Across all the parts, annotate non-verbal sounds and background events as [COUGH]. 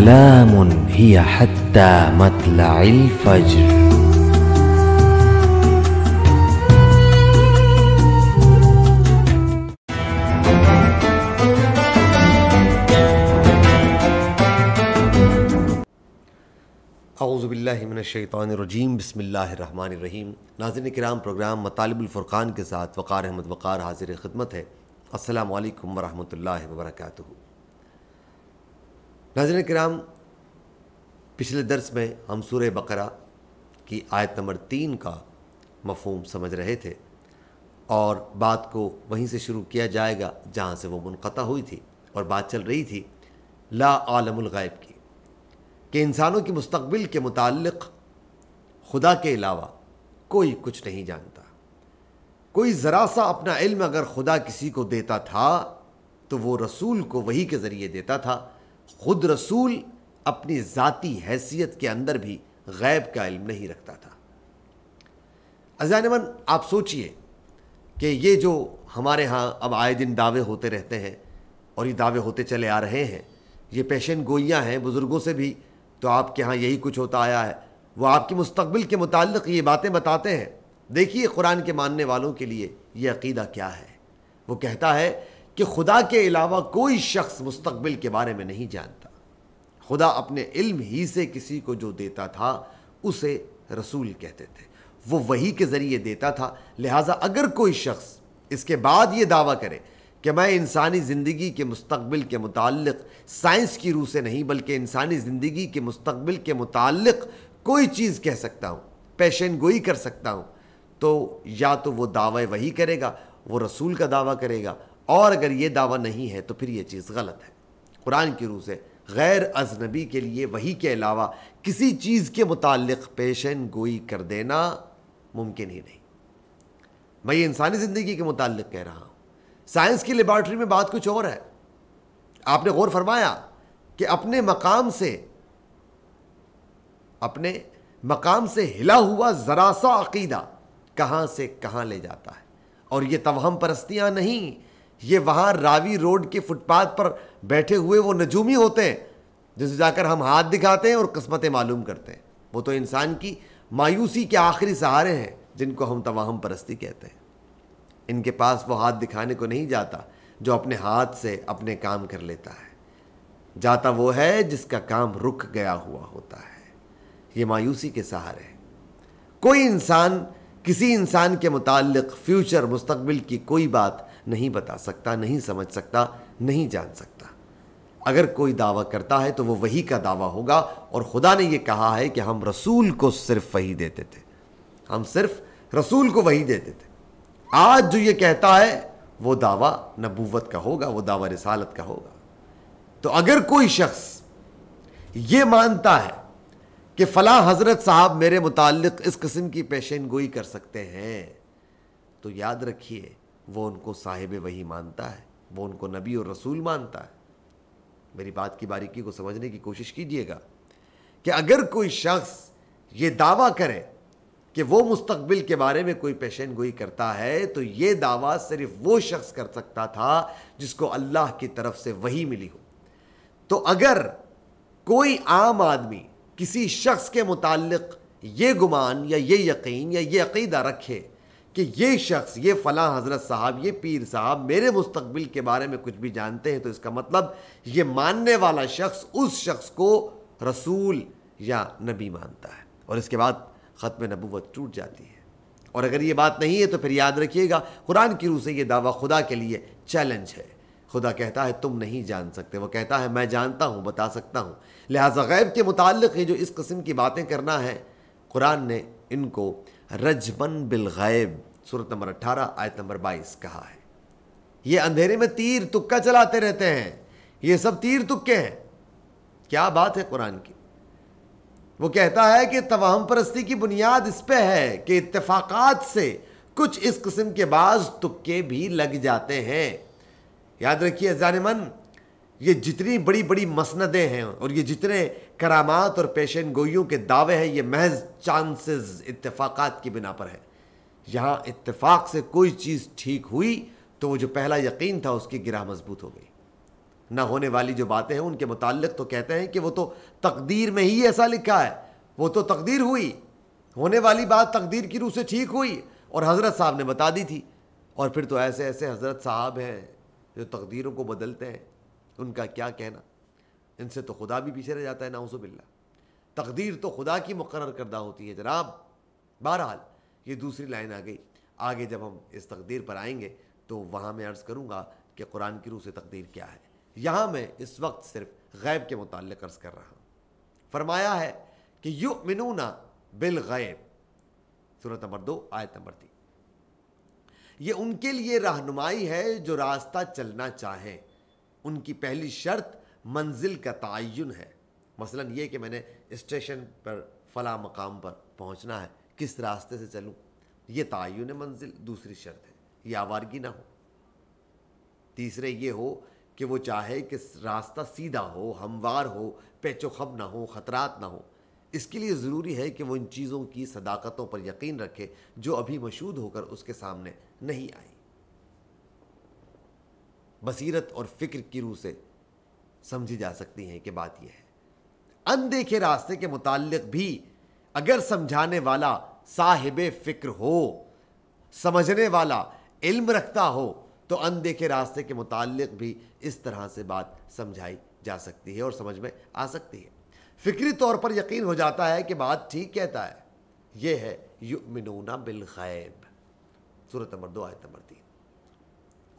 سلام هي حتى مطلع الفجر اعوذ بالله من الشيطان الرجيم بسم الله الرحمن الرحيم ناظرین کرام پروگرام مطالب الفرقان کے ساتھ وقار احمد وقار حاضر خدمت ہے السلام عليكم ورحمة الله وبركاته नाजन कराम पिछले दर्स में हम सूर बकरा की आयत नंबर तीन का मफहम समझ रहे थे और बात को वहीं से शुरू किया जाएगा जहाँ से वो मुनक़ा हुई थी और बात चल रही थी ला आलमगायब की कि इंसानों के मुस्तबिल के मुतक़ खुदा के अलावा कोई कुछ नहीं जानता कोई ज़रा सा अपना इल्म अगर खुदा किसी को देता था तो वो रसूल को वही के ज़रिए देता था खुद रसूल अपनी ज़ाती हैसियत के अंदर भी गैब का इल्म नहीं रखता था मन आप सोचिए कि ये जो हमारे यहाँ अब आए दिन दावे होते रहते हैं और ये दावे होते चले आ रहे हैं ये पेशन गोइयाँ हैं बुज़ुर्गों से भी तो आपके यहाँ यही कुछ होता आया है वो आपके मुस्तबिल के मुतल ये बातें बताते हैं देखिए कुरान के मानने वालों के लिए ये अकीदा क्या है वो कहता है कि खुदा के अलावा कोई शख्स मुस्तबिल के बारे में नहीं जानता खुदा अपने इल्म ही से किसी को जो देता था उसे रसूल कहते थे वो वही के ज़रिए देता था लिहाजा अगर कोई शख्स इसके बाद ये दावा करे कि मैं इंसानी ज़िंदगी के मुस्तबिल के मुतल साइंस की रूह से नहीं बल्कि इंसानी ज़िंदगी के मुस्तबिल के मुतल कोई चीज़ कह सकता हूँ पेशन गोई कर सकता हूँ तो या तो वो दावा वही करेगा वो रसूल का दावा करेगा और अगर ये दावा नहीं है तो फिर ये चीज़ गलत है कुरान की रूह से गैर अजनबी के लिए वही के अलावा किसी चीज़ के मुतक़ पेशन गोई कर देना मुमकिन ही नहीं मैं ये इंसानी ज़िंदगी के मुतक़ कह रहा हूँ साइंस की लेबॉर्ट्री में बात कुछ और है आपने गौर फरमाया कि अपने मकाम से अपने मकाम से हिला हुआ ज़रा सा अकीदा कहाँ से कहाँ ले जाता है और ये तवहम परस्तियाँ नहीं ये वहाँ रावी रोड के फुटपाथ पर बैठे हुए वो नजूमी होते हैं जिसे जाकर हम हाथ दिखाते हैं और किस्मतें मालूम करते हैं वो तो इंसान की मायूसी के आखिरी सहारे हैं जिनको हम तवाहम परस्ती कहते हैं इनके पास वो हाथ दिखाने को नहीं जाता जो अपने हाथ से अपने काम कर लेता है जाता वो है जिसका काम रुक गया हुआ होता है ये मायूसी के सहारे कोई इंसान किसी इंसान के मुतालिक फ्यूचर मुस्तबिल की कोई बात नहीं बता सकता नहीं समझ सकता नहीं जान सकता अगर कोई दावा करता है तो वो वही का दावा होगा और खुदा ने ये कहा है कि हम रसूल को सिर्फ वही देते थे हम सिर्फ रसूल को वही देते थे आज जो ये कहता है वो दावा नबूवत का होगा वो दावा रिसालत का होगा तो अगर कोई शख्स ये मानता है कि फ़ला हज़रत साहब मेरे मुतालिक इस किस्म की पेशन गोई कर सकते हैं तो याद रखिए वो उनको साहिब वही मानता है वो उनको नबी और रसूल मानता है मेरी बात की बारीकी को समझने की कोशिश कीजिएगा कि अगर कोई शख्स ये दावा करे कि वो मुस्तबिल के बारे में कोई पेशन गोई करता है तो ये दावा सिर्फ वो शख्स कर सकता था जिसको अल्लाह की तरफ से वही मिली हो तो अगर कोई आम आदमी किसी शख्स के मुतालिक ये गुमान या ये यकीन या ये अकीदा रखे कि ये शख्स ये फ़लाँ हज़रत साहब ये पीर साहब मेरे मुस्तबिल के बारे में कुछ भी जानते हैं तो इसका मतलब ये मानने वाला शख्स उस शख्स को रसूल या नबी मानता है और इसके बाद में नबूत टूट जाती है और अगर ये बात नहीं है तो फिर याद रखिएगा कुरान की रूह से ये दावा खुदा के लिए चैलेंज है खुदा कहता है तुम नहीं जान सकते वो कहता है मैं जानता हूँ बता सकता हूँ लिहाजा गैब के मुतल ये जो इस कस्म की बातें करना है कुरान ने इनको रजबन गैब सूरत नंबर अट्ठारह आयत नंबर बाईस कहा है ये अंधेरे में तीर तुक्का चलाते रहते हैं ये सब तीर तुक्के हैं क्या बात है कुरान की वो कहता है कि तवाहम परस्ती की बुनियाद इस पे है कि इत्तेफाकात से कुछ इस किस्म के बाज तुक्के भी लग जाते हैं याद रखिए जान ये जितनी बड़ी बड़ी मसनदें हैं और ये जितने करामात और पेशन गोइयों के दावे हैं ये महज चांसेस इत्तेफाक़ात की बिना पर है यहाँ इत्तेफाक से कोई चीज़ ठीक हुई तो वो जो पहला यकीन था उसकी गिरा मजबूत हो गई ना होने वाली जो बातें हैं उनके मुतालिक तो कहते हैं कि वो तो तकदीर में ही ऐसा लिखा है वो तो तकदीर हुई होने वाली बात तकदीर की रूह से ठीक हुई और हज़रत साहब ने बता दी थी और फिर तो ऐसे ऐसे हज़रत साहब हैं जो तकदीरों को बदलते हैं उनका क्या कहना इनसे तो खुदा भी पीछे रह जाता है बिल्ला तकदीर तो खुदा की मुकर करदा होती है जनाब बहरहाल ये दूसरी लाइन आ गई आगे जब हम इस तकदीर पर आएंगे तो वहाँ मैं अर्ज़ करूँगा कि कुरान की रूह से तकदीर क्या है यहाँ मैं इस वक्त सिर्फ गैब के मुतल अर्ज़ कर रहा हूँ फरमाया है कि यु मिनूना बिल गैब सूरत नंबर दो आयत नंबर तीन ये उनके लिए रहनुमाई है जो रास्ता चलना चाहें उनकी पहली शर्त मंजिल का तयन है मसलन ये कि मैंने स्टेशन पर फ़ला मकाम पर पहुंचना है किस रास्ते से चलूं ये तयन मंजिल दूसरी शर्त है ये आवारगी ना हो तीसरे ये हो कि वो चाहे कि रास्ता सीधा हो हमवार हो पेचोखब ना हो ख़तरात ना हो इसके लिए ज़रूरी है कि वो इन चीज़ों की सदाकतों पर यकीन रखे जो अभी मशहूद होकर उसके सामने नहीं आई बसीरत और फ़िक्र की रूह से समझी जा सकती हैं कि बात यह है अनदेखे रास्ते के मुतालिक भी अगर समझाने वाला साहिब फ़िक्र हो समझने वाला इल्म रखता हो तो अनदेखे रास्ते के मुतालिक भी इस तरह से बात समझाई जा सकती है और समझ में आ सकती है फ़िक्री तौर पर यकीन हो जाता है कि बात ठीक कहता है ये है युमिनूना बिल गैब सूरत नंबर दो आयत नंबर तीन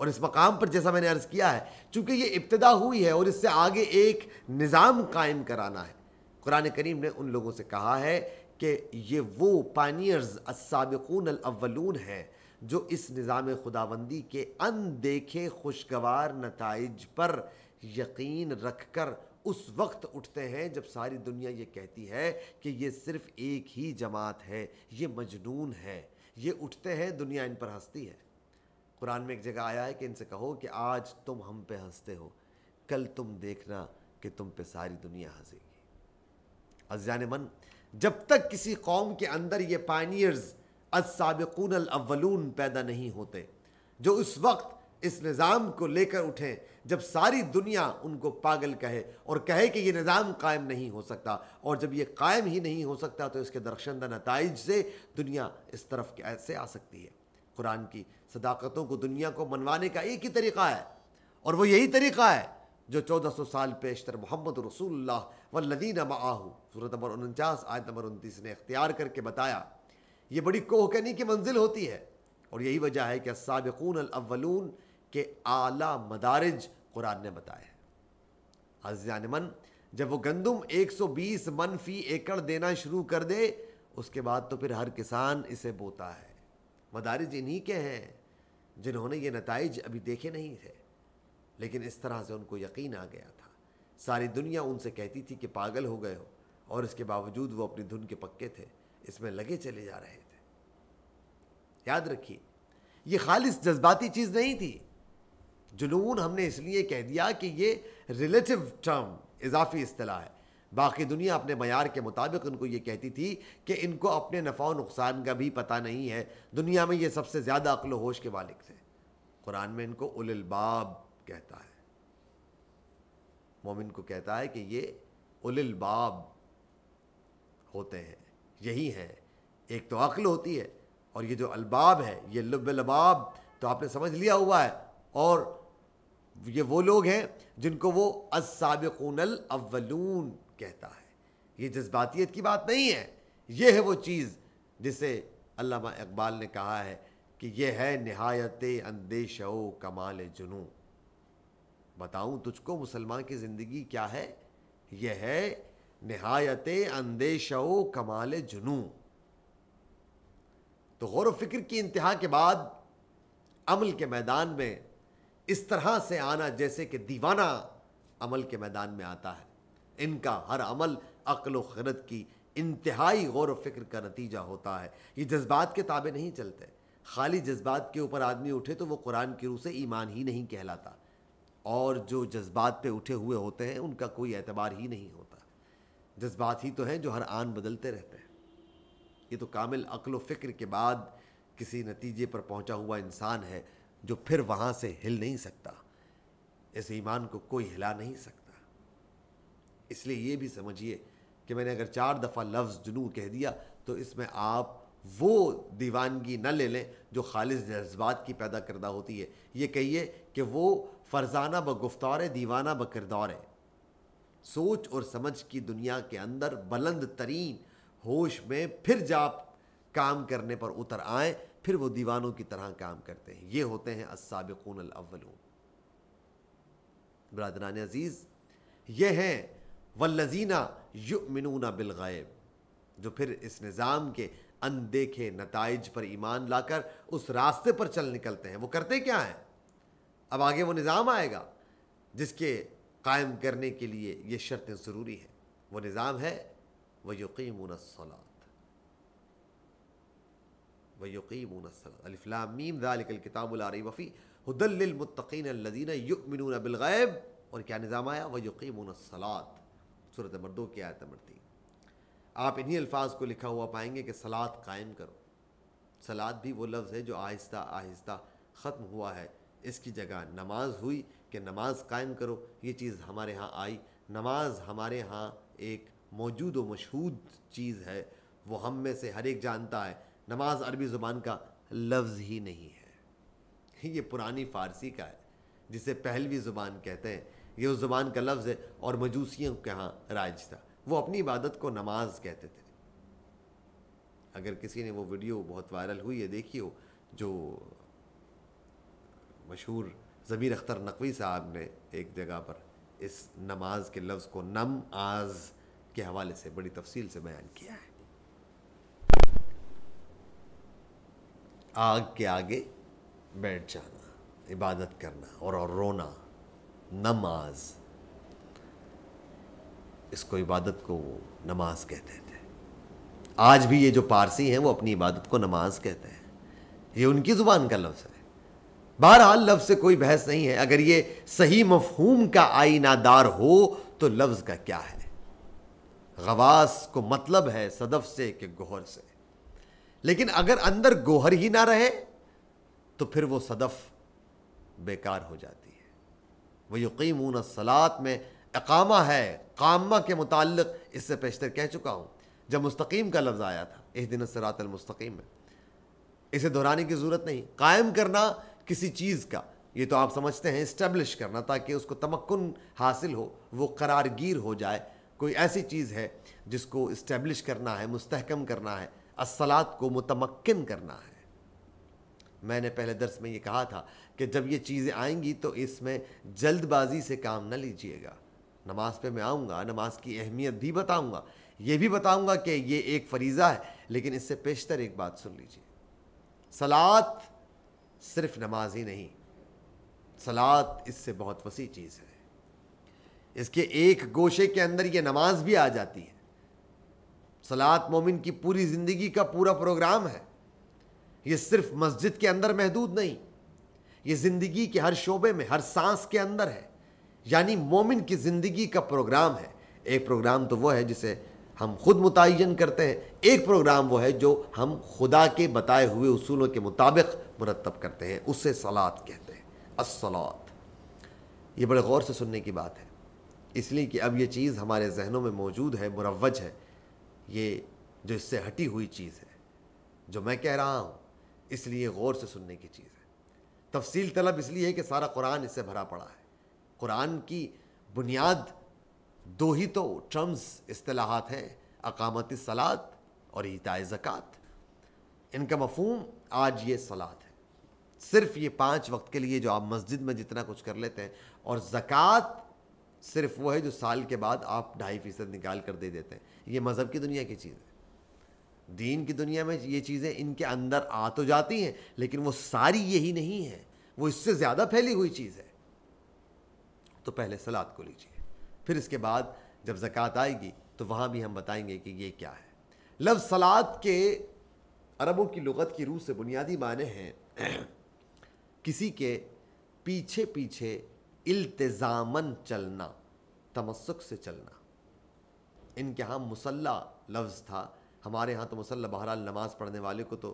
और इस मकाम पर जैसा मैंने अर्ज़ किया है चूँकि ये इब्तदा हुई है और इससे आगे एक निज़ाम कायम कराना है कुरान करीम ने उन लोगों से कहा है कि ये वो पानियर्स असाबिकून अव्वलून हैं जो इस निज़ाम खुदाबंदी के अनदेखे खुशगवार नतज पर यकीन रख कर उस वक्त उठते हैं जब सारी दुनिया ये कहती है कि ये सिर्फ़ एक ही जमात है ये मजनून है ये उठते हैं दुनिया इन पर हंसती है कुरान में एक जगह आया है कि इनसे कहो कि आज तुम हम पे हंसते हो कल तुम देखना कि तुम पे सारी दुनिया हंसेगी अजान मन जब तक किसी कौम के अंदर ये पानियर्स असाबिकून अव्वलून पैदा नहीं होते जो उस वक्त इस निज़ाम को लेकर उठें जब सारी दुनिया उनको पागल कहे और कहे कि ये निज़ाम कायम नहीं हो सकता और जब ये कायम ही नहीं हो सकता तो इसके दरख्शंदा नतज से दुनिया इस तरफ ऐसे आ सकती है कुरान की सदाकतों को दुनिया को मनवाने का एक ही तरीक़ा है और वो यही तरीक़ा है जो चौदह सौ साल पेशतर मोहम्मद रसूल्ला वल्लदीन माहू सूरत नंबर उनचास आयत नंबर उनतीस ने अख्तियार करके बताया ये बड़ी कोहकनी की मंजिल होती है और यही वजह है कि सबकून अव्वलून के आला मदारज कुरान ने बताया है अजान मन जब वो गंदम बीस मन फ़ी एकड़ देना शुरू कर दे उसके बाद तो फिर हर किसान इसे बोता है मदारज इन्हीं के हैं जिन्होंने ये नतज अभी देखे नहीं थे लेकिन इस तरह से उनको यकीन आ गया था सारी दुनिया उनसे कहती थी कि पागल हो गए हो और इसके बावजूद वो अपनी धुन के पक्के थे इसमें लगे चले जा रहे थे याद रखिए ये खालिश जज्बाती चीज़ नहीं थी जुनून हमने इसलिए कह दिया कि ये रिलेटिव टर्म इजाफी असलाह है बाकी दुनिया अपने मैार के मुताबिक उनको ये कहती थी कि इनको अपने नफ़ा नुकसान का भी पता नहीं है दुनिया में ये सबसे ज़्यादा अक्ल होश के मालिक थे कुरान में इनको उलबाब कहता है मोमिन को कहता है कि ये उलबाब होते हैं यही हैं एक तो अक्ल होती है और ये जो अलबाब है ये लुब लबाब तो आपने समझ लिया हुआ है और ये वो लोग हैं जिनको वो असाबिकूनल अव्वलून कहता है ये जज्बातीत की बात नहीं है ये है वो चीज़ जिसे अल्लामा इकबाल ने कहा है कि यह है नहायत अंदेश कमाल जुनू बताऊं तुझको मुसलमान की ज़िंदगी क्या है यह है नहायत अंदेश कमाल जुनू तो गौर फिक्र की इंतहा के बाद अमल के मैदान में इस तरह से आना जैसे कि दीवाना अमल के मैदान में आता है इनका हर अमल अक्ल खरत की इंतहाई गौर व फिक्र का नतीजा होता है ये जज्बात के ताबे नहीं चलते खाली जज्बात के ऊपर आदमी उठे तो वो कुरान की रूह से ईमान ही नहीं कहलाता और जो जज्बात पे उठे हुए होते हैं उनका कोई एतबार ही नहीं होता जज्बात ही तो हैं जो हर आन बदलते रहते हैं ये तो कामिल अक्ल फ़िक्र के बाद किसी नतीजे पर पहुँचा हुआ इंसान है जो फिर वहाँ से हिल नहीं सकता इस ईमान को कोई हिला नहीं सकता इसलिए ये भी समझिए कि मैंने अगर चार दफ़ा लफ्ज़ जुनू कह दिया तो इसमें आप वो दीवानगी न ले लें जो खालिस जज्बात की पैदा करदा होती है ये कहिए कि वो फरजाना ब गुफ्तार दीवाना ब किरदार है सोच और समझ की दुनिया के अंदर बुलंद तरीन होश में फिर जाप काम करने पर उतर आए फिर वो दीवानों की तरह काम करते हैं ये होते हैं असाबिकून अव्वलून बरदरान अजीज़ ये हैं वल्लजीना युमिनूना ग़ैब जो फिर इस निज़ाम के अनदेखे नतज पर ईमान लाकर उस रास्ते पर चल निकलते हैं वो करते क्या हैं अब आगे वो निज़ाम आएगा जिसके कायम करने के लिए ये शर्तें ज़रूरी हैं वो निज़ाम है व यकीमून सलात व यकीमून सलात अलिफ्लामीम किताबुलारी वफ़ी हदलमतकीन लजीना युमिन और क्या निज़ाम आया व यकीमून सलात सूरत नंबर दो की आयत नंबर तीन आप इन्हीं अल्फाज को लिखा हुआ पाएंगे कि सलाद कायम करो सलाद भी वो लफ्ज़ है जो आहिस्ता आहिस्ता ख़त्म हुआ है इसकी जगह नमाज हुई कि नमाज कायम करो ये चीज़ हमारे यहाँ आई नमाज हमारे यहाँ एक मौजूद व मशहूद चीज़ है वो हम में से हर एक जानता है नमाज अरबी ज़ुबान का लफ्ज़ ही नहीं है ये पुरानी फ़ारसी का है जिसे पहलवी ज़ुबान कहते हैं ये उस ज़बान का लफ्ज़ है और मजूसियों के यहाँ राज था वो अपनी इबादत को नमाज कहते थे अगर किसी ने वो वीडियो बहुत वायरल हुई है देखी हो जो मशहूर ज़बीर अख्तर नकवी साहब ने एक जगह पर इस नमाज के लफ्ज़ को नम आज़ के हवाले से बड़ी तफसील से बयान किया है आग के आगे बैठ जाना इबादत करना और, और रोना नमाज इसको इबादत को वो नमाज कहते थे आज भी ये जो पारसी हैं वो अपनी इबादत को नमाज कहते हैं ये उनकी ज़ुबान का लफ्ज़ है बहरहाल लफ्ज़ से कोई बहस नहीं है अगर ये सही मफहूम का आईनादार हो तो लफ्ज़ का क्या है गवास को मतलब है सदफ से कि गोहर से लेकिन अगर अंदर गोहर ही ना रहे तो फिर वो सदफ बेकार हो जाती है यकीमून सलात में अकामा है कामा के मुतल इससे पेशतर कह चुका हूँ जब मुस्तकीम का लफ्ज़ आया था इस दिन सरातमस्तकीम में इसे दोहराने की ज़रूरत नहीं कायम करना किसी चीज़ का ये तो आप समझते हैं इस्टेब्लिश करना ताकि उसको तमक्न हासिल हो वो करारगीर हो जाए कोई ऐसी चीज़ है जिसको इस्टेब्लिश करना है मुस्तहकम करना है असलात को मतमक्न करना है मैंने पहले दर्स में ये कहा था कि जब ये चीज़ें आएंगी तो इसमें जल्दबाजी से काम ना लीजिएगा नमाज पे मैं आऊँगा नमाज की अहमियत भी बताऊँगा ये भी बताऊँगा कि ये एक फरीज़ा है लेकिन इससे पेशतर एक बात सुन लीजिए सलात सिर्फ नमाज ही नहीं सलात इससे बहुत वसी चीज़ है इसके एक गोशे के अंदर ये नमाज भी आ जाती है सलात मोमिन की पूरी ज़िंदगी का पूरा प्रोग्राम है ये सिर्फ मस्जिद के अंदर महदूद नहीं ये ज़िंदगी के हर शोबे में हर सांस के अंदर है यानी मोमिन की ज़िंदगी का प्रोग्राम है एक प्रोग्राम तो वो है जिसे हम खुद मुतन करते हैं एक प्रोग्राम वो है जो हम खुदा के बताए हुए उसूलों के मुताबिक मुरतब करते हैं उसे सलात कहते हैं असलात ये बड़े गौर से सुनने की बात है इसलिए कि अब ये चीज़ हमारे जहनों में मौजूद है मुरवज है ये जो इससे हटी हुई चीज़ है जो मैं कह रहा हूँ इसलिए गौर से सुनने की चीज़ है तफसील तलब इसलिए है कि सारा कुरान इससे भरा पड़ा है कुरान की बुनियाद दो ही तो टर्म्स असलाहत हैं अकामती सलात और ईताए ज़क़़त इनका मफहम आज ये सलात है सिर्फ ये पाँच वक्त के लिए जो आप मस्जिद में जितना कुछ कर लेते हैं और ज़क़़त सिर्फ वो है जो साल के बाद आप ढाई फ़ीसद निकाल कर दे देते हैं ये मज़हब की दुनिया की चीज़ है दीन की दुनिया में ये चीज़ें इनके अंदर आ तो जाती हैं लेकिन वो सारी यही नहीं है वो इससे ज़्यादा फैली हुई चीज़ है तो पहले सलाद को लीजिए फिर इसके बाद जब जक़ात आएगी तो वहाँ भी हम बताएंगे कि ये क्या है लफ्ज़ सलाद के अरबों की लगत की रूह से बुनियादी माने हैं [CLEARS THROAT] किसी के पीछे पीछे इल्तज़ामन चलना तमस्क से चलना इनके यहाँ मुसल्ला लफ्ज़ था हमारे यहाँ तो मुसल बहरहाल नमाज़ पढ़ने वाले को तो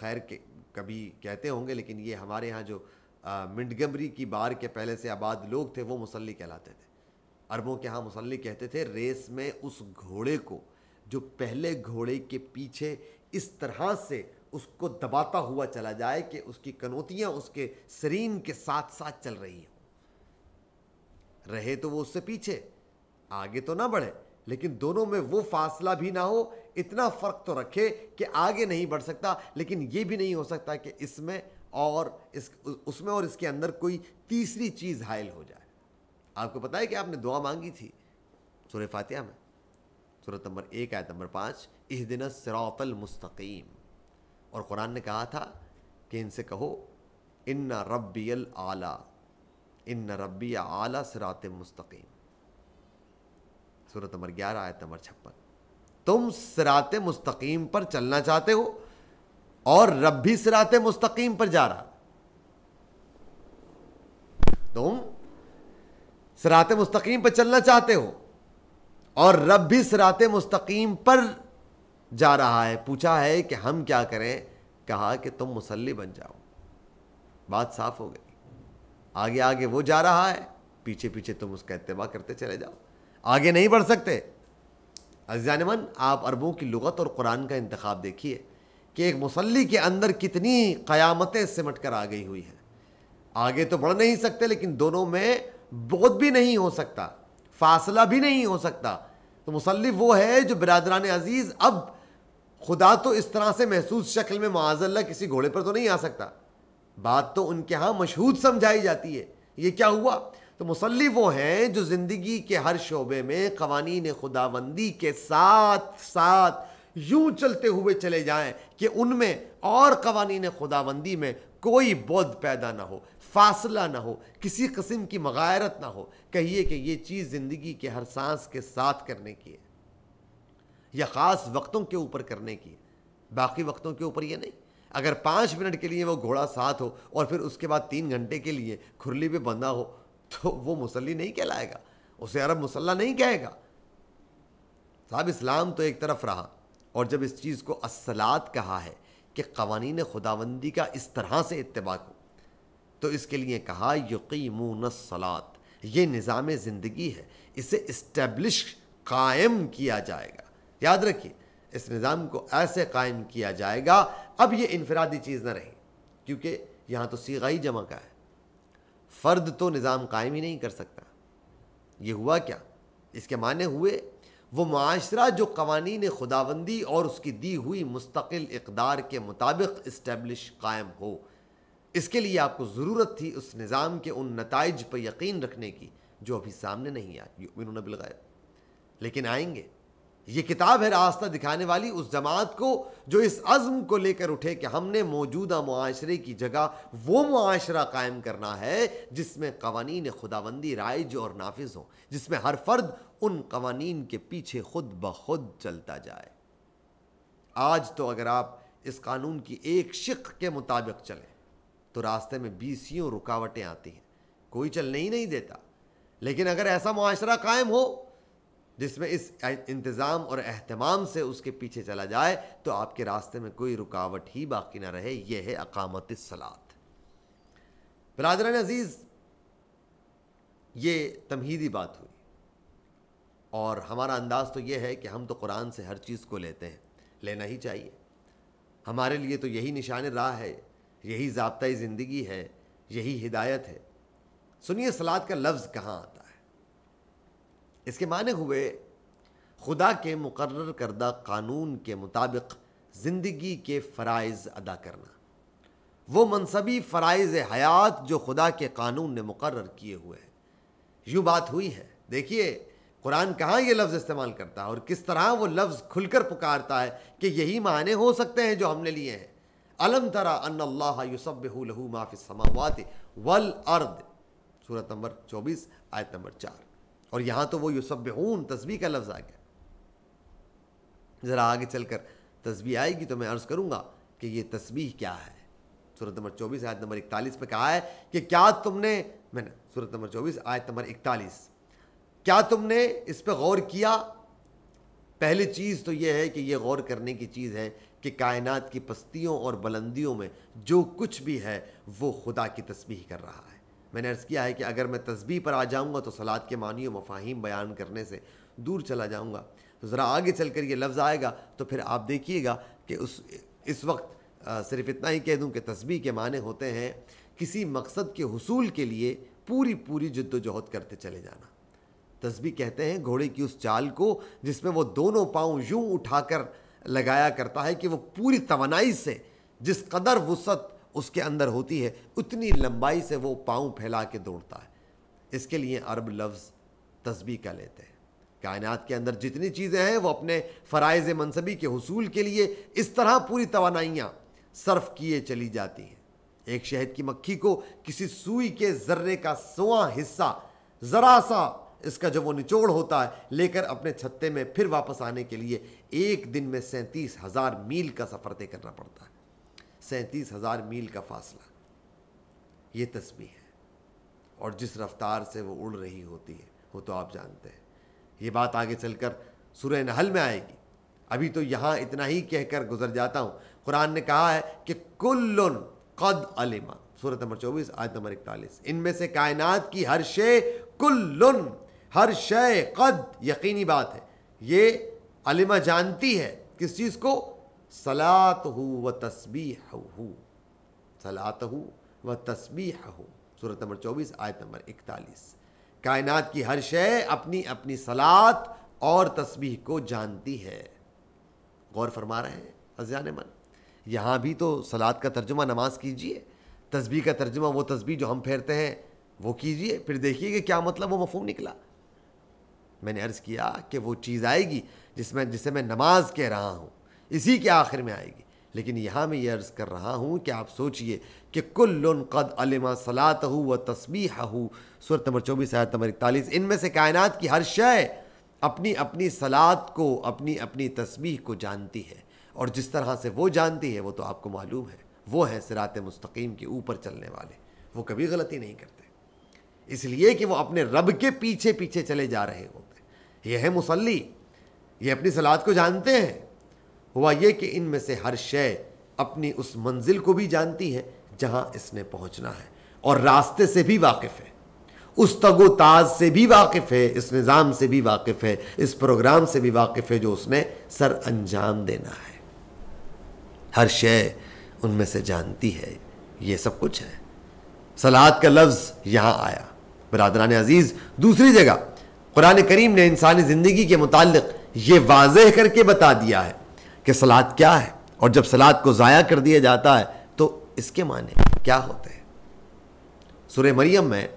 खैर के कभी कहते होंगे लेकिन ये हमारे यहाँ जो मिंडगमरी की बार के पहले से आबाद लोग थे वो मुसल्ली कहलाते थे अरबों के यहाँ मुसल्ली कहते थे रेस में उस घोड़े को जो पहले घोड़े के पीछे इस तरह से उसको दबाता हुआ चला जाए कि उसकी कनौतियाँ उसके शरीन के साथ साथ चल रही हों रहे तो वो उससे पीछे आगे तो ना बढ़े लेकिन दोनों में वो फासला भी ना हो इतना फ़र्क तो रखे कि आगे नहीं बढ़ सकता लेकिन ये भी नहीं हो सकता कि इसमें और इस उसमें और इसके अंदर कोई तीसरी चीज़ हायल हो जाए आपको पता है कि आपने दुआ मांगी थी सुर फातिया में सूरत नंबर एक आयत नंबर पाँच इस दिन सरातल मुस्तकीम और कुरान ने कहा था कि इनसे कहो रबी अल आला इन्ना रबी आला सरात मुस्तकीम सूरत नंबर ग्यारह आयत नंबर छप्पन तुम सरात मुस्तकीम पर चलना चाहते हो और रब भी सरात मुस्तकीम पर जा रहा तुम सरात मुस्तकीम पर चलना चाहते हो और रब भी सरात मुस्तकीम पर जा रहा है पूछा है कि हम क्या करें कहा कि तुम मुसल्ली बन जाओ बात साफ हो गई आगे आगे वो जा रहा है पीछे पीछे तुम उसका इतवा करते चले जाओ आगे नहीं बढ़ सकते मन आप अरबों की लगत और कुरान का इंतखब देखिए कि एक मुसल्ली के अंदर कितनी क़यामतें सिमट कर आ गई हुई हैं आगे तो बढ़ नहीं सकते लेकिन दोनों में बहुत भी नहीं हो सकता फासला भी नहीं हो सकता तो मुसल्ली वो है जो बिरादरान अजीज़ अब खुदा तो इस तरह से महसूस शक्ल में माजल्ला किसी घोड़े पर तो नहीं आ सकता बात तो उनके यहाँ मशहूद समझाई जाती है ये क्या हुआ तो मुसल्ली वो हैं जो ज़िंदगी के हर शोबे में कवानीन खुदाबंदी के साथ साथ यूं चलते हुए चले जाएं कि उनमें और कवानीन खुदाबंदी में कोई बोध पैदा ना हो फासला ना हो किसी कस्म की मगारत ना हो कहिए कि ये चीज़ ज़िंदगी के हर सांस के साथ करने की है या ख़ास वक्तों के ऊपर करने की है बाकी वक्तों के ऊपर ये नहीं अगर पाँच मिनट के लिए वो घोड़ा साथ हो और फिर उसके बाद तीन घंटे के लिए खुरली पे बंधा हो तो वो मुसल्ली नहीं कहलाएगा उसे अरब मुसल्ला नहीं कहेगा साहब इस्लाम तो एक तरफ रहा और जब इस चीज़ को असलात कहा है कि कवानीन खुदाबंदी का इस तरह से इतबा हो तो इसके लिए कहा यकीमून सलात ये निज़ाम ज़िंदगी है इसे इस्टेब्लिश कायम किया जाएगा याद रखिए इस निज़ाम को ऐसे कायम किया जाएगा अब ये इनफरादी चीज़ ना रही क्योंकि यहाँ तो सीगा ही जमा का है फ़र्द तो निज़ाम कायम ही नहीं कर सकता ये हुआ क्या इसके माने हुए वो माशरा जो कवानीन खुदाबंदी और उसकी दी हुई मुस्तकिल इकदार के मुताबिक इस्टेब्लिश कायम हो इसके लिए आपको ज़रूरत थी उस निज़ाम के उन नतज पर यकीन रखने की जो अभी सामने नहीं आए यूमिन बिलगायब लेकिन आएंगे ये किताब है रास्ता दिखाने वाली उस जमात को जो इस अज़म को लेकर उठे कि हमने मौजूदा माशरे की जगह वो माशरा कायम करना है जिसमें कवानीन खुदाबंदी राइज और नाफिज हो जिसमें हर फर्द उन कवानीन के पीछे खुद ब खुद चलता जाए आज तो अगर आप इस कानून की एक शिक के मुताबिक चलें तो रास्ते में बीसियों रुकावटें आती हैं कोई चलने ही नहीं देता लेकिन अगर ऐसा माशरा कायम हो जिसमें इस इंतज़ाम और अहतमाम से उसके पीछे चला जाए तो आपके रास्ते में कोई रुकावट ही बाकी ना रहे यह है अकामत सलात बरदरान अजीज़ ये तमहीदी बात हुई और हमारा अंदाज़ तो ये है कि हम तो कुरान से हर चीज़ को लेते हैं लेना ही चाहिए हमारे लिए तो यही निशान राह है यही जबता ज़िंदगी है यही हिदायत है सुनिए सलाद का लफ्ज़ कहाँ आता है इसके माने हुए खुदा के मुकर करदा कानून के मुताबिक ज़िंदगी के फ़रज़ अदा करना वो मनसबी फ़रज़ हयात जो खुदा के कानून ने मुकर किए हुए हैं यूँ बात हुई है देखिए कुरान कहाँ ये लफ्ज़ इस्तेमाल करता है और किस तरह वो लफ्ज़ खुलकर पुकारता है कि यही माने हो सकते हैं जो हमने लिए हैं अलम तरा लहू माफ़ी समावत वल अर्द सूरत नंबर चौबीस आयत नंबर चार और यहाँ तो वो यूसबहून तस्बी का लफ्ज़ आ गया ज़रा आगे चल कर तस्बी आएगी तो मैं अर्ज़ करूँगा कि ये तस्बी क्या है सूरत नंबर चौबीस आयत नंबर इकतालीस में कहा है कि क्या तुमने मैंने सूरत नंबर चौबीस आयत नंबर इकतालीस क्या तुमने इस पर गौर किया पहली चीज़ तो यह है कि यह गौर करने की चीज़ है कि कायनात की पस्तियों और बुलंदियों में जो कुछ भी है वो खुदा की तस्वीर कर रहा है मैंने अर्ज़ किया है कि अगर मैं तस्बी पर आ जाऊँगा तो सलाद के मानी व मफाहिम बयान करने से दूर चला जाऊँगा तो ज़रा आगे चल कर ये लफ्ज़ आएगा तो फिर आप देखिएगा कि उस इस वक्त सिर्फ इतना ही कह दूँ कि तस्बी के माने होते हैं किसी मकसद के हसूल के लिए पूरी पूरी जद्दोजहद करते चले जाना तस्बी कहते हैं घोड़े की उस चाल को जिसमें वो दोनों पाँव यूँ उठाकर लगाया करता है कि वो पूरी तोानाई से जिस कदर वसत उसके अंदर होती है उतनी लंबाई से वो पाँव फैला के दौड़ता है इसके लिए अरब लफ्ज़ तस्बी का लेते हैं कायनात के अंदर जितनी चीज़ें हैं वो अपने फ़रज़ मनसबी के हसूल के लिए इस तरह पूरी तोानाइयाँ सर्फ किए चली जाती हैं एक शहद की मक्खी को किसी सुई के जर्रे का सोवा हिस्सा ज़रा सा इसका जब वो निचोड़ होता है लेकर अपने छत्ते में फिर वापस आने के लिए एक दिन में सैंतीस हज़ार मील का सफ़र तय करना पड़ता है सैंतीस हज़ार मील का फासला ये तस्वीर है और जिस रफ्तार से वो उड़ रही होती है वो तो आप जानते हैं ये बात आगे चलकर सुरह नहल में आएगी अभी तो यहाँ इतना ही कहकर गुजर जाता हूँ कुरान ने कहा है कि कुल कद अलिमा सूरत नंबर चौबीस आयत नंबर इकतालीस इनमें से कायनात की हर शे कुल हर शे कद यकीनी बात है ये अलिमा जानती है किस चीज़ को सलात हो व तस्बी हो सलात हो व तस्बी हो सूरत नंबर चौबीस आयत नंबर इकतालीस कायनात की हर शय अपनी अपनी सलात और तस्बीह को जानती है गौर फरमा रहे हैं अजान मन यहाँ भी तो सलाद का तर्जुमा नमाज कीजिए तस्बी का तर्जुमा वो तस्बी जो हम फेरते हैं वो कीजिए फिर देखिए कि क्या मतलब वो मफहम निकला मैंने अर्ज़ किया कि वो चीज़ आएगी जिसमें जिसे मैं नमाज कह रहा हूँ इसी के आखिर में आएगी लेकिन यहाँ मैं ये अर्ज़ कर रहा हूँ कि आप सोचिए कि कुल कद अलमा सलात हो व तस्बी हो सूरत नंबर चौबीस आयत नंबर इकतालीस इनमें से कायनात की हर शय अपनी अपनी सलात को अपनी अपनी तस्बीह को जानती है और जिस तरह से वो जानती है वो तो आपको मालूम है वो है सिरात मुस्तकीम के ऊपर चलने वाले वो कभी गलती नहीं करते इसलिए कि वो अपने रब के पीछे पीछे चले जा रहे होते यह है मुसल्ली ये अपनी सलाद को जानते हैं हुआ ये कि इनमें से हर शय अपनी उस मंजिल को भी जानती है जहां इसने पहुंचना है और रास्ते से भी वाकिफ़ है उस तगो ताज से भी वाकिफ़ है इस निज़ाम से भी वाकिफ़ है इस प्रोग्राम से भी वाकिफ़ है जो उसने सर अंजाम देना है हर शय उनमें से जानती है ये सब कुछ है सलाद का लफ्ज़ यहाँ आया बरदरान अजीज़ दूसरी जगह कुरान करीम ने इंसानी ज़िंदगी के मुतल ये वाजह करके बता दिया है कि सलाद क्या है और जब सलाद को ज़ाया कर दिया जाता है तो इसके माने क्या होते हैं सुर मरियम में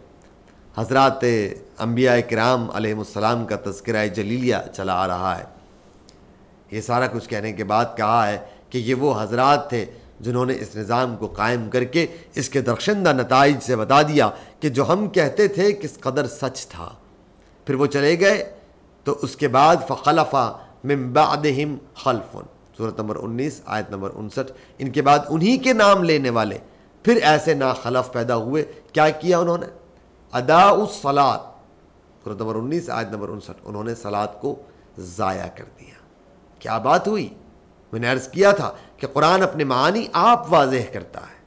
हजरत अम्बिया कराम आलम का तस्करा जलीलिया चला आ रहा है ये सारा कुछ कहने के बाद कहा है कि ये वो हजरात थे जिन्होंने इस निज़ाम को कायम करके इसके दर्शनदा नतज से बता दिया कि जो हम कहते थे किस कदर सच था फिर वो चले गए तो उसके बाद फ़लफ़ा मिम्बादिम हम खलफ़ुन सूरत नंबर 19 आयत नंबर उनसठ इनके बाद उन्हीं के नाम लेने वाले फिर ऐसे नाखलफ पैदा हुए क्या किया उन्होंने अदा उस सलाद सूरत नंबर 19 आयत नंबर उनसठ उन्होंने सलाद को ज़ाया कर दिया क्या बात हुई मैंने अर्ज़ किया था कि कुरान अपने मानी आप वाज करता है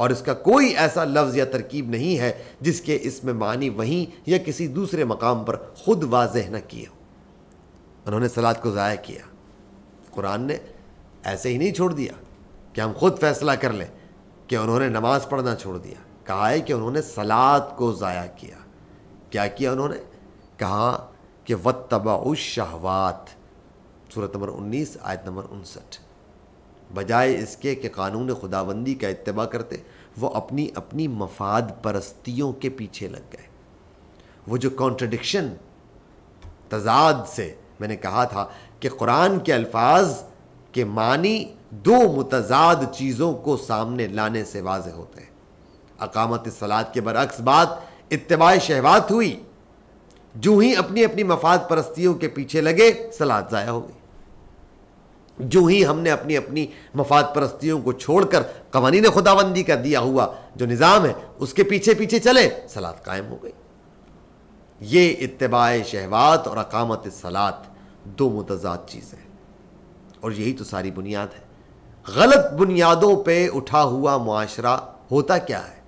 और इसका कोई ऐसा लफ्ज़ या तरकीब नहीं है जिसके इसमें मानी वहीं या किसी दूसरे मकाम पर ख़ुद वाजह न किए हो उन्होंने सलाद को ज़ाया किया कुरान ने ऐसे ही नहीं छोड़ दिया कि हम खुद फैसला कर लें कि उन्होंने नमाज़ पढ़ना छोड़ दिया कहा है कि उन्होंने सलाद को ज़ाया किया क्या किया उन्होंने कहा कि व तबाउ शहवात सूरत नंबर उन्नीस आयत नंबर उनसठ बजाय इसके कि कानून खुदाबंदी का इतबा करते वो अपनी अपनी मफाद परस्तियों के पीछे लग गए वो जो कॉन्ट्रडिक्शन तजाद से मैंने कहा था कि कुरान के अल्फाज कि मानी दो मुतजाद चीज़ों को सामने लाने से वाज होते हैं अकामत सलाद के बरक्स बात इतबा शहवात हुई जू ही अपनी अपनी मफाद परस्तियों के पीछे लगे सलाद ज़ाया हो गई जूँ ही हमने अपनी अपनी मफाद परस्तियों को छोड़कर कवानी ने खुदाबंदी का दिया हुआ जो निज़ाम है उसके पीछे पीछे चले सलाद कायम हो गई ये इतबा शहवात और अकामत सलात दो मुतजाद चीज़ें और यही तो सारी बुनियाद है गलत बुनियादों पे उठा हुआ मुआरा होता क्या है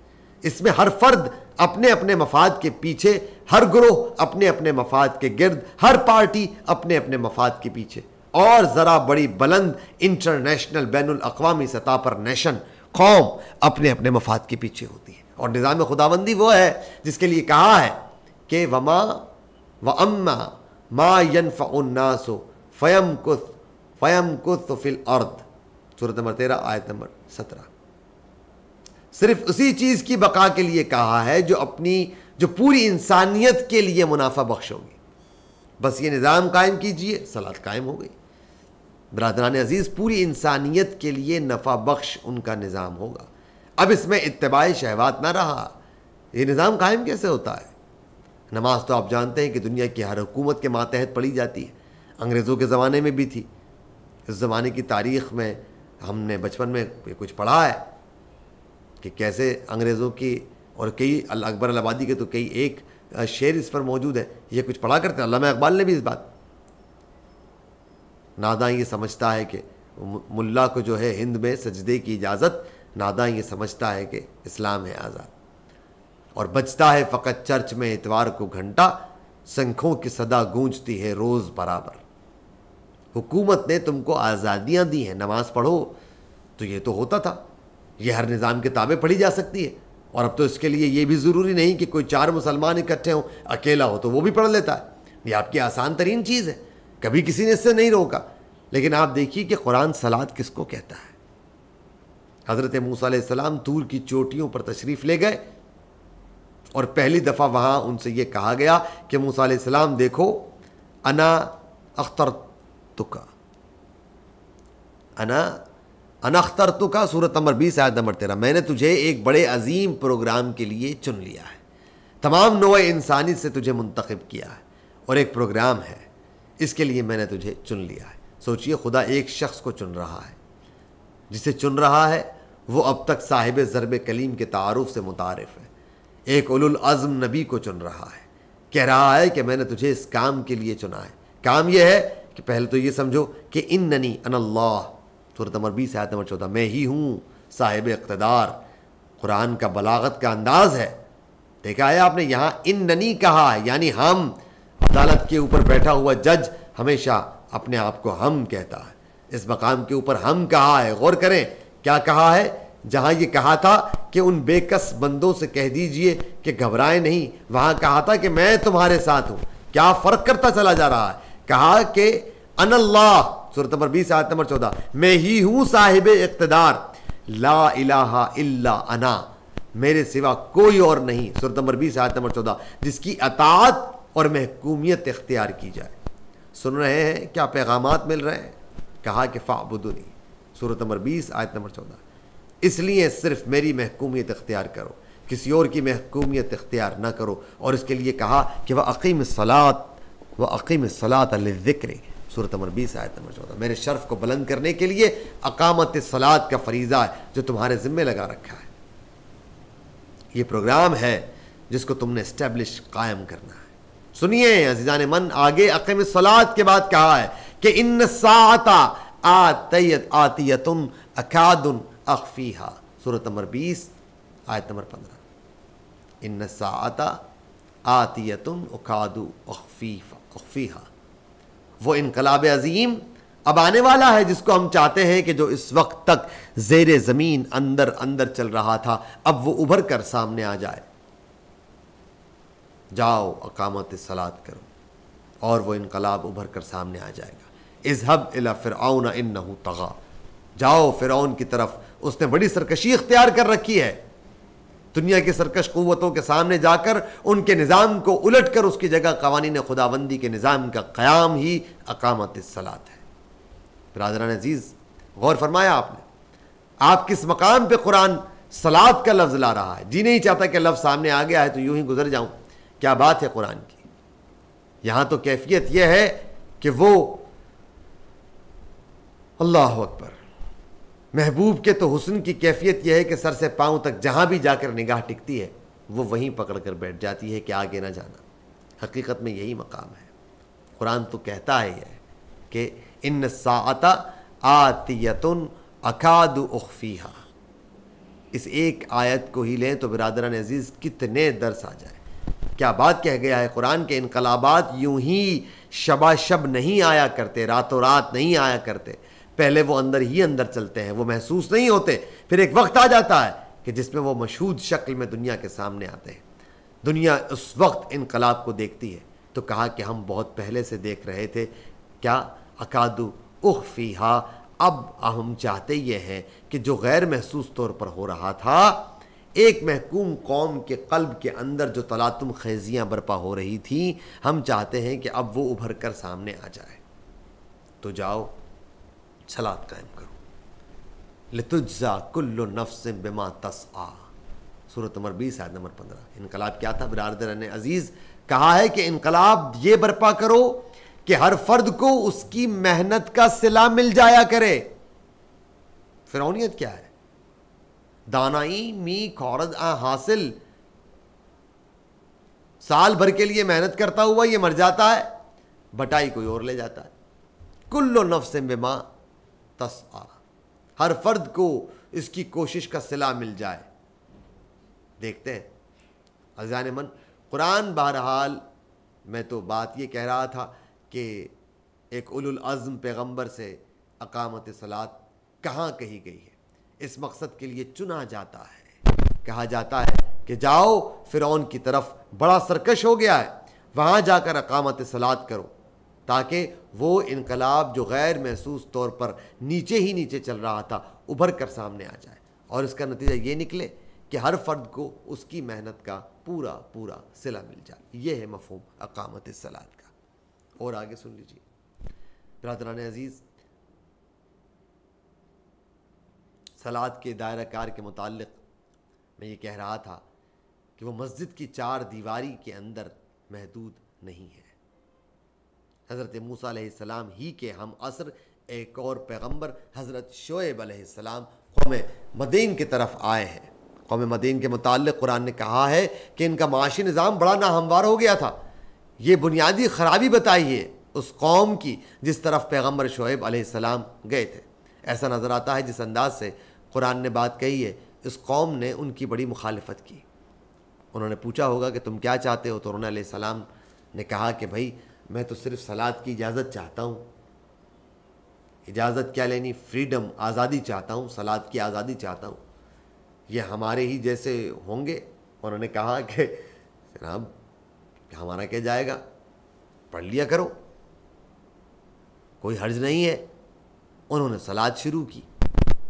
इसमें हर फर्द अपने अपने मफाद के पीछे हर ग्रोह अपने अपने मफाद के गिर्द हर पार्टी अपने अपने मफाद के पीछे और ज़रा बड़ी बुलंद इंटरनेशनल बैन अवी सतह पर नेशन कौम अपने अपने मफाद के पीछे होती है और निज़ाम खुदाबंदी वो है जिसके लिए कहा है कि वमा व अम्मा मा यन फ़नासो फ़यम कुछ को कुफिल अर्थ सूरत नंबर तेरह आयत नंबर सत्रह सिर्फ उसी चीज़ की बका के लिए कहा है जो अपनी जो पूरी इंसानियत के लिए मुनाफा बख्श होगी बस ये निज़ाम कायम कीजिए सलाद कायम हो गई बरदरान अजीज़ पूरी इंसानियत के लिए नफा बख्श उनका निज़ाम होगा अब इसमें इतबाई शहवात ना रहा ये निज़ाम कायम कैसे होता है नमाज तो आप जानते हैं कि दुनिया की हर हुकूमत के मातहत पढ़ी जाती है अंग्रेज़ों के ज़माने में भी थी इस ज़माने की तारीख में हमने बचपन में कुछ पढ़ा है कि कैसे अंग्रेज़ों की और कई अकबर आबादी के तो कई एक शेर इस पर मौजूद है ये कुछ पढ़ा करते हैं अलामा इकबाल ने भी इस बात नादा ये समझता है कि मुल्ला को जो है हिंद में सजदे की इजाज़त नादा ये समझता है कि इस्लाम है आज़ाद और बचता है फ़कत चर्च में इतवार को घंटा शंखों की सदा गूंजती है रोज़ बराबर हुकूमत ने तुमको आज़ादियाँ दी हैं नमाज़ पढ़ो तो ये तो होता था ये हर निज़ाम के ताबे पढ़ी जा सकती है और अब तो इसके लिए ये भी ज़रूरी नहीं कि कोई चार मुसलमान इकट्ठे हों अकेला हो तो वो भी पढ़ लेता है ये आपकी आसान तरीन चीज़ है कभी किसी ने इससे नहीं रोका लेकिन आप देखिए कि कुरान सलाद किसको कहता है हज़रत मूसम तूर की चोटियों पर तशरीफ़ ले गए और पहली दफ़ा वहाँ उनसे ये कहा गया कि मूसम देखो अना अख्तर तुका अना अनख्तर तुका सूरत नंबर बीस आयत नंबर तेरह मैंने तुझे एक बड़े अजीम प्रोग्राम के लिए चुन लिया है तमाम नोए इंसानी से तुझे मुंतखब किया है और एक प्रोग्राम है इसके लिए मैंने तुझे चुन लिया है सोचिए खुदा एक शख्स को चुन रहा है जिसे चुन रहा है वो अब तक साहिब ज़रब कलीम के तारफ़ से मुतारफ़ है एक उलुलज़म अज़म नबी को चुन रहा है कह रहा है कि मैंने तुझे इस काम के लिए चुना है काम यह है कि पहले तो ये समझो कि इन ननी अनल्लाह सूरत नंबर बीस आयत नंबर चौदह मैं ही हूँ साहिब इकतदार कुरान का बलागत का अंदाज है देखा है आपने यहाँ इन ननी कहा यानी हम अदालत के ऊपर बैठा हुआ जज हमेशा अपने आप को हम कहता है इस मकाम के ऊपर हम कहा है गौर करें क्या कहा है जहाँ ये कहा था कि उन बेकस बंदों से कह दीजिए कि घबराए नहीं वहाँ कहा था कि मैं तुम्हारे साथ हूँ क्या फ़र्क करता चला जा रहा है कहा कि अनल्लाह सूरत नंबर बीस आयत नंबर चौदह मैं ही हूँ साहिब इकतदार ला इलाहा इल्ला अना मेरे सिवा कोई और नहीं सूरत नंबर बीस आयत नंबर चौदह जिसकी अतात और महकूमियत इख्तियार की जाए सुन रहे हैं क्या पैगाम मिल रहे हैं कहा कि फ़ाबुदनी सूरत नंबर बीस आयत नंबर चौदह इसलिए सिर्फ मेरी महकूमियत इख्तियार करो किसी और की महकूमियत इख्तियार ना करो और इसके लिए कहा कि वह अकीम सलात व अकीम अलिक्र सूरत नंबर बीस आयत नंबर चौदह मेरे शर्फ को बुलंद करने के लिए अकामत सलात का फरीज़ा है जो तुम्हारे ज़िम्मे लगा रखा है ये प्रोग्राम है जिसको तुमने इस्टेब्लिश कायम करना है सुनिए ने मन आगे अकीम सलात के बाद कहा है कि इन साता आतियत आतियतुन अकादुन अखफीहा सूरत नंबर बीस आयत नंबर पंद्रह इन साता आतियतुन उकादु अखफीफा फीहा वो इनकलाब अजीम अब आने वाला है जिसको हम चाहते हैं कि जो इस वक्त तक जेर ज़मीन अंदर अंदर चल रहा था अब वो उभर कर सामने आ जाए जाओ अकामत सलात करो और वो इनकलाब उभर कर सामने आ जाएगा इजहब इला फ़िरौन इन नगा जाओ फिर की तरफ उसने बड़ी सरकशी इख्तियार कर रखी है दुनिया की सरकश क़वतों के सामने जाकर उनके निज़ाम को उलट कर उसकी जगह कवानीन खुदाबंदी के निज़ाम का क़्याम ही अकामत सलात है बरदरान अजीज़ गौर फरमाया आपने आप किस मकाम पर कुरान सलाद का लफ्ज़ ला रहा है जी नहीं चाहता कि लफ्ज़ सामने आ गया है तो यूं ही गुजर जाऊँ क्या बात है कुरान की यहाँ तो कैफियत यह है कि वो अल्लाह अकबर महबूब के तो हुसन की कैफियत यह है कि सर से पाँव तक जहाँ भी जाकर निगाह टिकती है वो वहीं पकड़ कर बैठ जाती है कि आगे ना जाना हकीकत में यही मकाम है कुरान तो कहता है यह कि इन साता आतियतन अकाद उखफ़ीहा इस एक आयत को ही लें तो बिरदरान अजीज़ कितने दर्स आ जाए क्या बात कह गया है कुरान के इनकलाबात यूं ही शबा शब नहीं आया करते रातों रात नहीं आया करते पहले वो अंदर ही अंदर चलते हैं वो महसूस नहीं होते फिर एक वक्त आ जाता है कि जिसमें वो मशहूद शक्ल में दुनिया के सामने आते हैं दुनिया उस वक्त इनकलाब को देखती है तो कहा कि हम बहुत पहले से देख रहे थे क्या अकादु उख फीहा अब हम चाहते ये हैं कि जो गैर महसूस तौर पर हो रहा था एक महकूम कौम के कल्ब के अंदर जो तलातुम खैजियाँ बर्पा हो रही थी हम चाहते हैं कि अब वो उभर कर सामने आ जाए तो जाओ छलात कायम करो लतुजा कुल्ल नफ्स बिमा तस आ सूरत नंबर बीस आयत नंबर पंद्रह इनकलाब क्या था बिरादर ने अजीज़ कहा है कि इनकलाब ये बर्पा करो कि हर फर्द को उसकी मेहनत का सिला मिल जाया करे फिरौनीत क्या है दानाई खौरद आ हासिल साल भर के लिए मेहनत करता हुआ ये मर जाता है बटाई कोई और ले जाता है कुल्लो नफ्स बिमा तस आरा हर फर्द को इसकी कोशिश का सिला मिल जाए देखते हैं अजान मन कुरान बहरहाल मैं तो बात ये कह रहा था कि एक उलज़म पैगम्बर से अकामत सलात कहाँ कही गई है इस मकसद के लिए चुना जाता है कहा जाता है कि जाओ फिरौन की तरफ बड़ा सरकश हो गया है वहाँ जाकर अकामत सलात करो ताकि वो इनकलाब जो गैर महसूस तौर पर नीचे ही नीचे चल रहा था उभर कर सामने आ जाए और इसका नतीजा ये निकले कि हर फर्द को उसकी मेहनत का पूरा पूरा सिला मिल जाए ये है मफहम अकामत सलाद का और आगे सुन लीजिए बरदरान अजीज़ सलाद के दायरा कार के मुतालिक मैं ये कह रहा था कि वो मस्जिद की चार दीवारी के अंदर महदूद नहीं है हज़रत मूसा ही के हम असर एक और पैगम्बर हज़रत शोएब आसमाम कौम मदीन की तरफ आए हैं कौम मदीन के मुतल कुरान ने कहा है कि इनका माशी निज़ाम बड़ा नाहमवार हो गया था ये बुनियादी ख़राबी बताइए उस कौम की जिस तरफ पैगम्बर शोएब आसमाम गए थे ऐसा नज़र आता है जिस अंदाज से कुरान ने बात कही है इस कौम ने उनकी बड़ी मुखालफत की उन्होंने पूछा होगा कि तुम क्या चाहते हो तो उन्होंने सलाम ने कहा कि भाई मैं तो सिर्फ सलाद की इजाज़त चाहता हूँ इजाज़त क्या लेनी फ्रीडम आज़ादी चाहता हूँ सलाद की आज़ादी चाहता हूँ ये हमारे ही जैसे होंगे उन्होंने कहा कि जनाब हमारा क्या जाएगा पढ़ लिया करो कोई हर्ज नहीं है उन्होंने सलाद शुरू की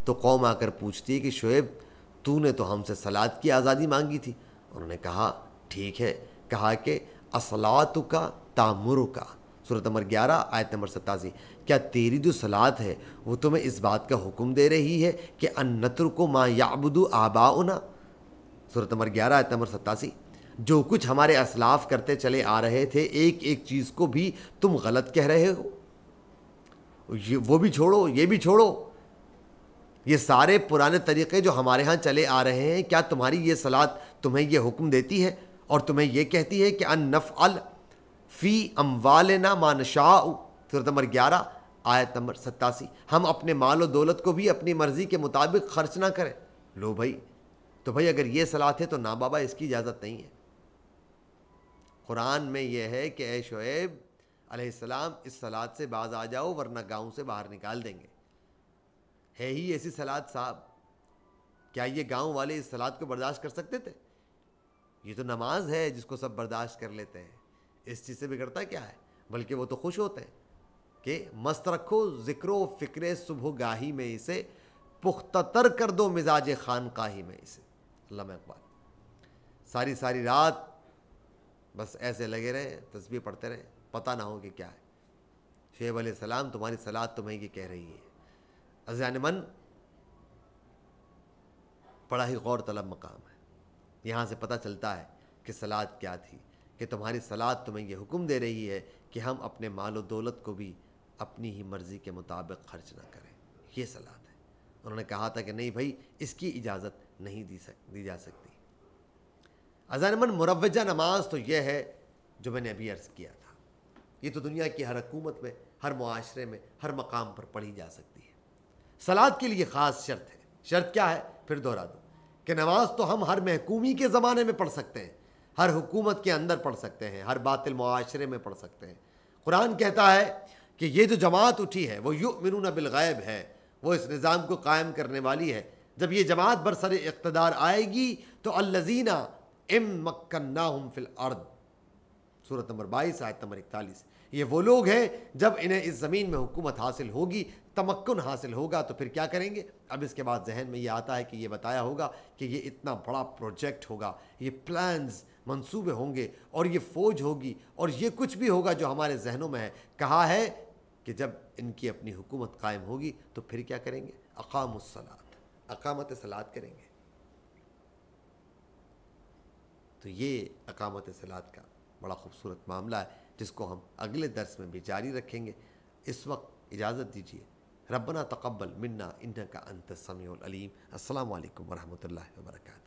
तो कौम आकर पूछती है कि शुएब तूने तो हमसे सलाद की आज़ादी मांगी थी उन्होंने कहा ठीक है कहा कि असलात का तामुर का सूरत नंबर ग्यारह आयत नंबर सत्तासी क्या तेरी जो सलात है वो तुम्हें इस बात का हुक्म दे रही है कि अन्नत्र को माँ याबुदू आबाउना सूरत नंबर ग्यारह आयत नंबर सत्तासी जो कुछ हमारे असलाफ करते चले आ रहे थे एक एक चीज़ को भी तुम गलत कह रहे हो ये वो भी छोड़ो ये भी छोड़ो ये सारे पुराने तरीक़े जो हमारे यहाँ चले आ रहे हैं क्या तुम्हारी ये सलाद तुम्हें ये हुक्म देती है और तुम्हें ये कहती है कि अन नफ़ अल फ़ी ना मानशाह सूरत नंबर ग्यारह आयत नंबर सत्तासी हम अपने माल और दौलत को भी अपनी मर्ज़ी के मुताबिक खर्च ना करें लो भाई तो भाई अगर ये सलाह है तो ना बाबा इसकी इजाज़त नहीं है कुरान में यह है कि ए शुएब अलैहिस्सलाम इस सलाद से बाज आ जाओ वरना गांव से बाहर निकाल देंगे है ही ऐसी सलाद साहब क्या ये गांव वाले इस सलाद को बर्दाश्त कर सकते थे ये तो नमाज है जिसको सब बर्दाश्त कर लेते हैं इस चीज़ से बिगड़ता क्या है बल्कि वो तो खुश होते हैं कि मस्त रखो ज़िक्रो फ़िक्र सुबह गाही में इसे पुख्तर कर दो मिजाज खान काही में इसे अल्लाह अकबाल सारी सारी रात बस ऐसे लगे रहे तस्वीर पढ़ते रहे पता ना हो कि क्या है शेब सलाम तुम्हारी सलाद तुम्हें ये कह रही है अजान मन बड़ा ही गौर तलब मकाम है यहाँ से पता चलता है कि सलाद क्या थी कि तुम्हारी सलाद तुम्हें यह हुक्म दे रही है कि हम अपने माल दौलत को भी अपनी ही मर्ज़ी के मुताबिक खर्च ना करें ये सलाद है उन्होंने कहा था कि नहीं भाई इसकी इजाज़त नहीं दी सक दी जा सकती अजानमन मुरवजा नमाज तो यह है जो मैंने अभी अर्ज़ किया था ये तो दुनिया की हर हकूमत में हर माशरे में हर मकाम पर पढ़ी जा सकती है सलाद के लिए ख़ास शर्त है शर्त क्या है फिर दोहरा दो कि नमाज तो हम हर महकूमी के ज़माने में पढ़ सकते हैं हर हुकूमत के अंदर पढ़ सकते हैं हर बातिल माशरे में पढ़ सकते हैं कुरान कहता है कि ये जो जमात उठी है वो यु मिनून बिलगैब है वो इस निज़ाम को कायम करने वाली है जब ये जमात बरसर इकतदार आएगी तो अल्लजीना इम मक्ना हम फिल अर्द सूरत नंबर बाईस आयत नंबर इकतालीस ये वो लोग हैं जब इन्हें इस ज़मीन में हुकूमत हासिल होगी तमक्न हासिल होगा तो फिर क्या करेंगे अब इसके बाद जहन में ये आता है कि ये बताया होगा कि ये इतना बड़ा प्रोजेक्ट होगा ये प्लान्स मंसूबे होंगे और ये फ़ौज होगी और ये कुछ भी होगा जो हमारे जहनों में है कहा है कि जब इनकी अपनी हुकूमत कायम होगी तो फिर क्या करेंगे अकामसलात अकामत सलात करेंगे तो ये अकामत सलात का बड़ा खूबसूरत मामला है जिसको हम अगले दर्स में भी जारी रखेंगे इस वक्त इजाज़त दीजिए रबना तकबल मन्ना इन्ना का अंत समीम अल्लाम वरहमल वर्का